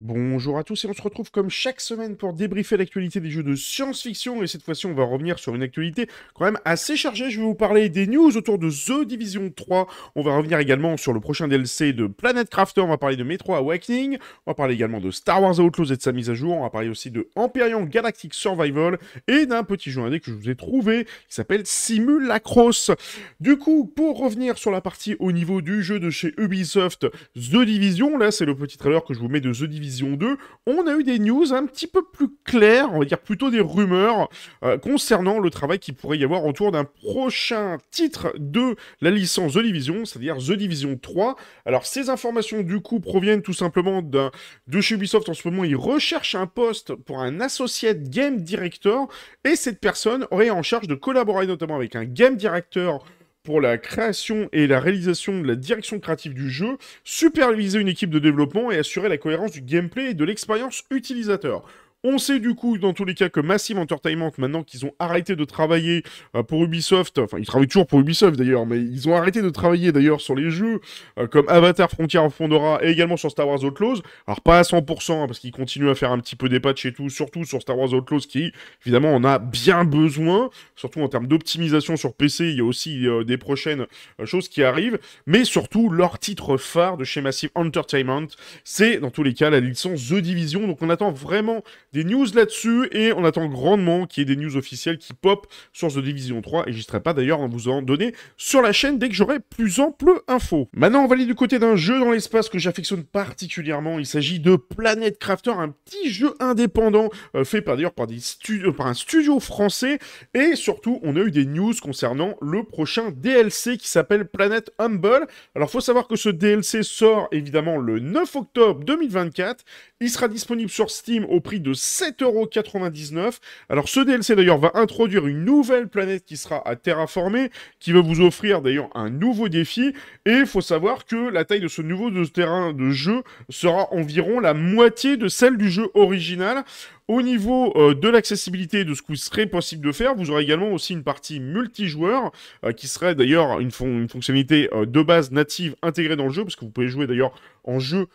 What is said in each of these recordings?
Bonjour à tous et on se retrouve comme chaque semaine pour débriefer l'actualité des jeux de science-fiction et cette fois-ci on va revenir sur une actualité quand même assez chargée. Je vais vous parler des news autour de The Division 3. On va revenir également sur le prochain DLC de Planet Crafter. On va parler de Metro Awakening. On va parler également de Star Wars Outlaws et de sa mise à jour. On va parler aussi de Empyrean Galactic Survival et d'un petit jeu indé que je vous ai trouvé qui s'appelle Simulacros. Du coup, pour revenir sur la partie au niveau du jeu de chez Ubisoft, The Division, là c'est le petit trailer que je vous mets de The Division 2, on a eu des news un petit peu plus claires, on va dire plutôt des rumeurs euh, concernant le travail qui pourrait y avoir autour d'un prochain titre de la licence The Division, c'est-à-dire The Division 3. Alors ces informations du coup proviennent tout simplement d'un de chez Ubisoft en ce moment, ils recherchent un poste pour un associate game director et cette personne aurait en charge de collaborer notamment avec un game director pour la création et la réalisation de la direction créative du jeu, superviser une équipe de développement et assurer la cohérence du gameplay et de l'expérience utilisateur. On sait du coup, dans tous les cas, que Massive Entertainment, maintenant qu'ils ont arrêté de travailler euh, pour Ubisoft, enfin, ils travaillent toujours pour Ubisoft d'ailleurs, mais ils ont arrêté de travailler d'ailleurs sur les jeux euh, comme Avatar Frontier of Pandora et également sur Star Wars Outlaws. Alors, pas à 100%, hein, parce qu'ils continuent à faire un petit peu des patchs et tout, surtout sur Star Wars Outlaws, qui évidemment en a bien besoin, surtout en termes d'optimisation sur PC. Il y a aussi euh, des prochaines choses qui arrivent, mais surtout leur titre phare de chez Massive Entertainment, c'est dans tous les cas la licence The Division. Donc, on attend vraiment news là-dessus et on attend grandement qu'il y ait des news officielles qui pop sur The Division 3 et j'y serai pas d'ailleurs en vous en donner sur la chaîne dès que j'aurai plus ample info. Maintenant, on va aller du côté d'un jeu dans l'espace que j'affectionne particulièrement. Il s'agit de Planet Crafter, un petit jeu indépendant euh, fait par d'ailleurs par, euh, par un studio français et surtout, on a eu des news concernant le prochain DLC qui s'appelle Planet Humble. Alors, faut savoir que ce DLC sort évidemment le 9 octobre 2024. Il sera disponible sur Steam au prix de 7,99€. Alors ce DLC d'ailleurs va introduire une nouvelle planète qui sera à terraformer, qui va vous offrir d'ailleurs un nouveau défi. Et il faut savoir que la taille de ce nouveau terrain de jeu sera environ la moitié de celle du jeu original. Au niveau euh, de l'accessibilité de ce qu'il serait possible de faire, vous aurez également aussi une partie multijoueur, euh, qui serait d'ailleurs une, fonctionnalité euh, de base native intégrée dans le jeu, parce que vous pouvez jouer d'ailleurs en jeu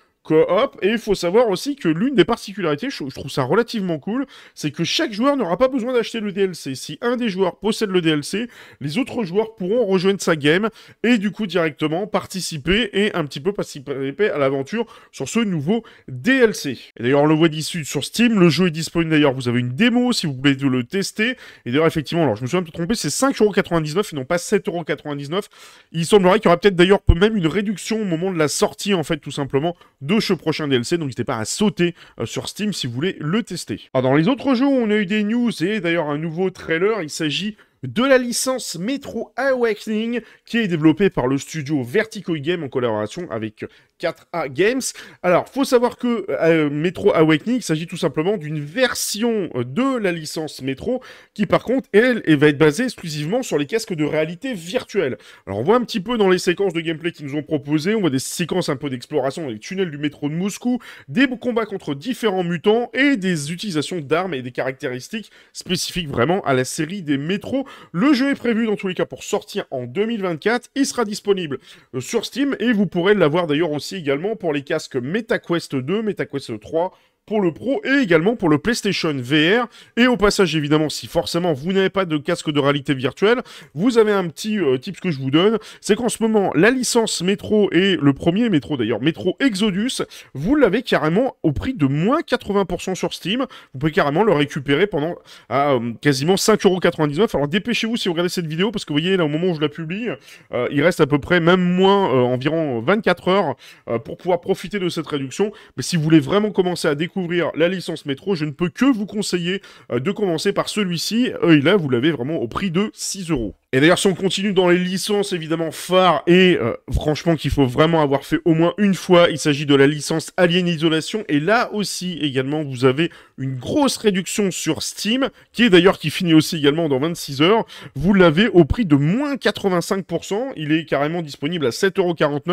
et il faut savoir aussi que l'une des particularités, je trouve ça relativement cool, c'est que chaque joueur n'aura pas besoin d'acheter le DLC. Si un des joueurs possède le DLC, les autres joueurs pourront rejoindre sa game et du coup directement participer et un petit peu participer à l'aventure sur ce nouveau DLC. Et d'ailleurs, on le voit d'issue sur Steam. Le jeu est disponible d'ailleurs. Vous avez une démo si vous voulez le tester. Et d'ailleurs, effectivement, alors je me suis un peu trompé, c'est 5,99€ et non pas 7,99€. Il semblerait qu'il y aura peut-être d'ailleurs même une réduction au moment de la sortie en fait, tout simplement, prochain DLC, donc n'hésitez pas à sauter euh, sur Steam si vous voulez le tester. Alors, dans les autres jeux, on a eu des news et d'ailleurs un nouveau trailer, il s'agit de la licence Metro Awakening qui est développée par le studio Vertigo Game en collaboration avec 4A Games. Alors, faut savoir que euh, Metro Awakening, il s'agit tout simplement d'une version euh, de la licence Metro qui, par contre, elle, va être basée exclusivement sur les casques de réalité virtuelle. Alors, on voit un petit peu dans les séquences de gameplay qu'ils nous ont proposées, on voit des séquences un peu d'exploration dans les tunnels du métro de Moscou, des combats contre différents mutants et des utilisations d'armes et des caractéristiques spécifiques vraiment à la série des métros. Le jeu est prévu dans tous les cas pour sortir en 2024 Il sera disponible euh, sur Steam et vous pourrez l'avoir d'ailleurs aussi également pour les casques MetaQuest 2, MetaQuest 3 pour le Pro et également pour le PlayStation VR. Et au passage, évidemment, si forcément vous n'avez pas de casque de réalité virtuelle, vous avez un petit euh, tips que je vous donne. C'est qu'en ce moment, la licence Metro et le premier Metro d'ailleurs, Metro Exodus, vous l'avez carrément au prix de moins 80% sur Steam. Vous pouvez carrément le récupérer pendant euh, quasiment 5,99€. Alors dépêchez-vous si vous regardez cette vidéo parce que vous voyez, là, au moment où je la publie, euh, il reste à peu près même moins environ 24 heures pour pouvoir profiter de cette réduction. Mais si vous voulez vraiment commencer à découvrir la licence métro, je ne peux que vous conseiller euh, de commencer par celui-ci. Euh, et là, vous l'avez vraiment au prix de 6 euros. Et d'ailleurs, si on continue dans les licences évidemment phare et euh, franchement qu'il faut vraiment avoir fait au moins une fois, il s'agit de la licence Alien Isolation. Et là aussi également, vous avez une grosse réduction sur Steam, qui est d'ailleurs qui finit aussi également dans 26 heures. Vous l'avez au prix de moins 85%. Il est carrément disponible à 7,49€.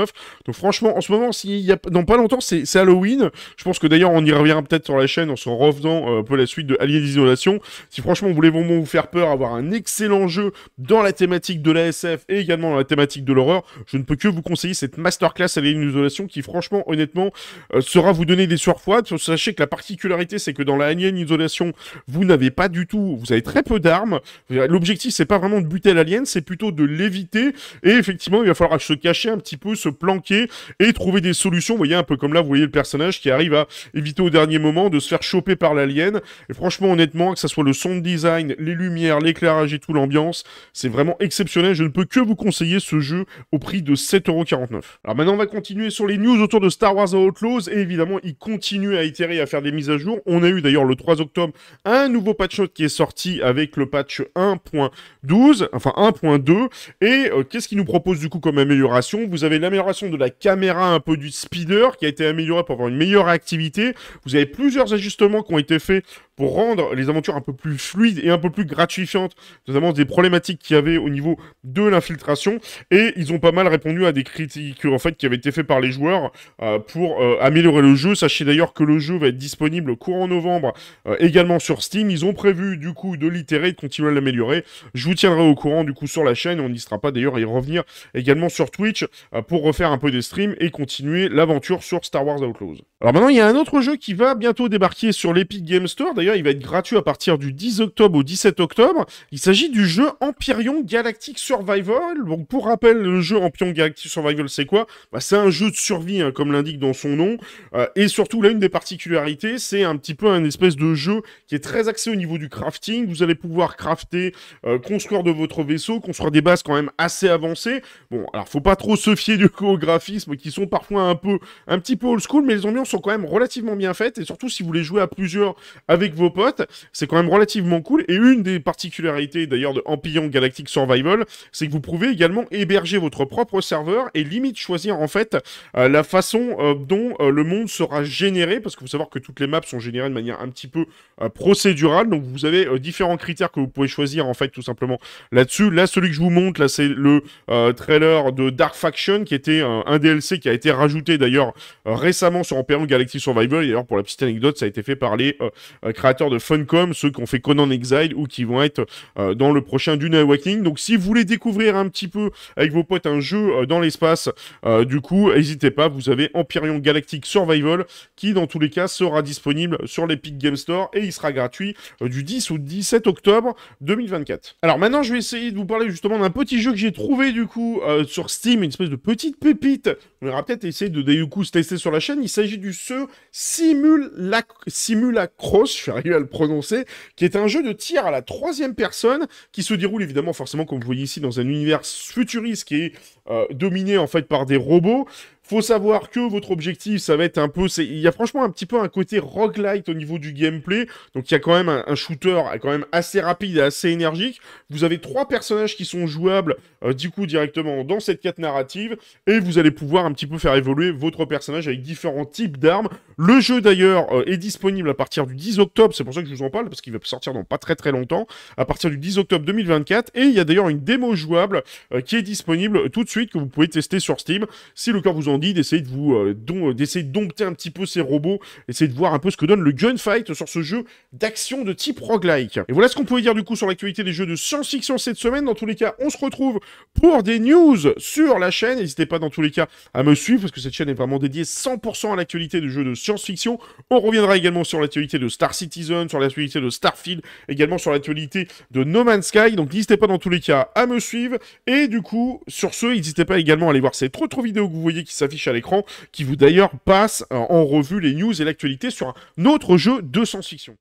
Donc franchement, en ce moment, s'il y a dans pas longtemps, c'est Halloween. Je pense que d'ailleurs, on y reviendra peut-être sur la chaîne en se revenant euh, un peu la suite de Alien Isolation. Si franchement vous voulez vraiment vous faire peur, avoir un excellent jeu dans la thématique de la SF et également dans la thématique de l'horreur, je ne peux que vous conseiller cette masterclass à isolation qui, franchement, honnêtement, euh, sera vous donner des sueurs froides. Sachez que la particularité, c'est que dans la Alien Isolation, vous n'avez pas du tout, vous avez très peu d'armes. L'objectif, c'est pas vraiment de buter l'alien, c'est plutôt de l'éviter. Et effectivement, il va falloir se cacher un petit peu, se planquer et trouver des solutions. voyez, un peu comme là, vous voyez le personnage qui arrive à éviter au dernier moment de se faire choper par l'alien. Et franchement, honnêtement, que ce soit le son de design, les lumières, l'éclairage et tout l'ambiance, c'est vraiment vraiment exceptionnel. Je ne peux que vous conseiller ce jeu au prix de 7,49€. Alors maintenant, on va continuer sur les news autour de Star Wars Outlaws. Et évidemment, il continue à itérer à faire des mises à jour. On a eu d'ailleurs le 3 octobre un nouveau patch note qui est sorti avec le patch 1.12, enfin 1.2. Et euh, qu'est-ce qu'il nous propose du coup comme amélioration Vous avez l'amélioration de la caméra un peu du speeder qui a été amélioré pour avoir une meilleure activité. Vous avez plusieurs ajustements qui ont été faits pour rendre les aventures un peu plus fluides et un peu plus gratifiantes, notamment des problématiques qu'il y avait au niveau de l'infiltration. Et ils ont pas mal répondu à des critiques en fait qui avaient été faites par les joueurs euh, pour euh, améliorer le jeu. Sachez d'ailleurs que le jeu va être disponible courant novembre euh, également sur Steam. Ils ont prévu du coup de l'itérer, de continuer à l'améliorer. Je vous tiendrai au courant du coup sur la chaîne. On n'y sera pas d'ailleurs y revenir également sur Twitch pour refaire un peu des streams et continuer l'aventure sur Star Wars Outlaws. Alors maintenant, il y a un autre jeu qui va bientôt débarquer sur l'Epic Game Store. D'ailleurs, il va être gratuit à partir du 10 octobre au 17 octobre. Il s'agit du jeu Empyrion Galactic Survival. Donc, pour rappel, le jeu Empyrion Galactic Survival, c'est quoi bah, C'est un jeu de survie, hein, comme l'indique dans son nom. Euh, et surtout, là, une des particularités, c'est un petit peu un espèce de jeu qui est très axé au niveau du crafting. Vous allez pouvoir crafter, euh, construire de votre vaisseau, construire des bases quand même assez avancées. Bon, alors, faut pas trop se fier du coup au qui sont parfois un peu, un petit peu old school, mais les ambiances sont quand même relativement bien faites, et surtout si vous les jouez à plusieurs avec vos potes, c'est quand même relativement cool. Et une des particularités d'ailleurs de Empillon Galactic Survival, c'est que vous pouvez également héberger votre propre serveur et limite choisir en fait euh, la façon euh, dont euh, le monde sera généré, parce que vous savoir que toutes les maps sont générées de manière un petit peu procédurale, donc vous avez différents critères que vous pouvez choisir en fait tout simplement là-dessus. Là, celui que je vous montre, là, c'est le trailer de Dark Faction, qui était un DLC qui a été rajouté d'ailleurs récemment sur empire Galactic Survival. d'ailleurs, pour la petite anecdote, ça a été fait par les euh, euh, créateurs de Funcom, ceux qui ont fait Conan Exile ou qui vont être euh, dans le prochain Dune Awakening. Donc, si vous voulez découvrir un petit peu avec vos potes un jeu dans l'espace, du coup, n'hésitez pas. Vous avez Empyrion Galactic Survival qui, dans tous les cas, sera disponible sur l'Epic Game Store et il sera gratuit du 10 au 17 octobre 2024. Alors, maintenant, je vais essayer de vous parler justement d'un petit jeu que j'ai trouvé du coup sur Steam, une espèce de petite pépite. On ira peut-être essayer de du coup se tester sur la chaîne. Il s'agit du ce Simulacros, je suis arrivé à le prononcer, qui est un jeu de tir à la troisième personne qui se déroule évidemment forcément comme vous voyez ici dans un univers futuriste qui est euh, dominé en fait par des robots. Faut savoir que votre objectif, ça va être un peu. Il y a franchement un petit peu un côté roguelite au niveau du gameplay. Donc il y a quand même un, shooter quand même assez rapide et assez énergique. Vous avez trois personnages qui sont jouables euh, du coup directement dans cette quête narrative. Et vous allez pouvoir un petit peu faire évoluer votre personnage avec différents types d'armes. Le jeu d'ailleurs euh, est disponible à partir du 10 octobre. C'est pour ça que je vous en parle, parce qu'il va sortir dans pas très très longtemps. À partir du 10 octobre 2024. Et il y a d'ailleurs une démo jouable euh, qui est disponible tout de suite que vous pouvez tester sur Steam. Si le corps vous en dit, d'essayer de vous, euh, euh, d'essayer de dompter un petit peu ces robots, essayer de voir un peu ce que donne le gunfight sur ce jeu d'action de type roguelike. Et voilà ce qu'on pouvait dire du coup sur l'actualité des jeux de science-fiction cette semaine. Dans tous les cas, on se retrouve pour des news sur la chaîne. N'hésitez pas dans tous les cas à me suivre parce que cette chaîne est vraiment dédiée 100% à l'actualité de jeux de science-fiction. On reviendra également sur l'actualité de Star Citizen, sur l'actualité de Starfield, également sur l'actualité de No Man's Sky. Donc n'hésitez pas dans tous les cas à me suivre. Et du coup, sur ce, n'hésitez pas également à aller voir cette autre vidéo que vous voyez qui s'appelle à l'écran, qui vous d'ailleurs passe euh, en revue les news et l'actualité sur un autre jeu de science-fiction.